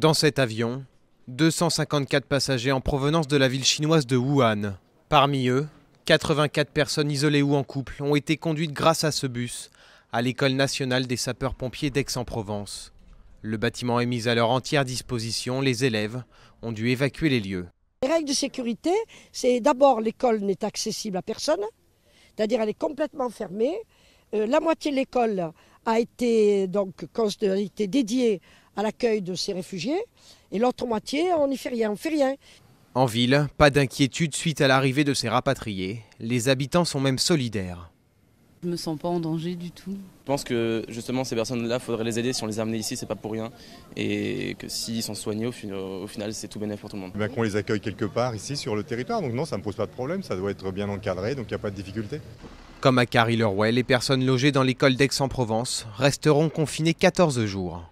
Dans cet avion, 254 passagers en provenance de la ville chinoise de Wuhan. Parmi eux, 84 personnes isolées ou en couple ont été conduites grâce à ce bus à l'école nationale des sapeurs-pompiers d'Aix-en-Provence. Le bâtiment est mis à leur entière disposition, les élèves ont dû évacuer les lieux. Les règles de sécurité, c'est d'abord l'école n'est accessible à personne, c'est-à-dire elle est complètement fermée, euh, la moitié de l'école a été donc dédiée à l'accueil de ces réfugiés et l'autre moitié, on n'y fait rien, on fait rien. En ville, pas d'inquiétude suite à l'arrivée de ces rapatriés. Les habitants sont même solidaires. Je me sens pas en danger du tout. Je pense que justement ces personnes-là, faudrait les aider. Si on les a amenés ici, c'est pas pour rien. Et que s'ils sont soignés, au, final, c'est tout bénéfique pour tout le monde. Eh ben, qu'on les accueille quelque part ici sur le territoire. Donc non, ça ne me pose pas de problème. Ça doit être bien encadré, donc il n'y a pas de difficulté. Comme à carrie lerouet les personnes logées dans l'école d'Aix-en-Provence resteront confinées 14 jours.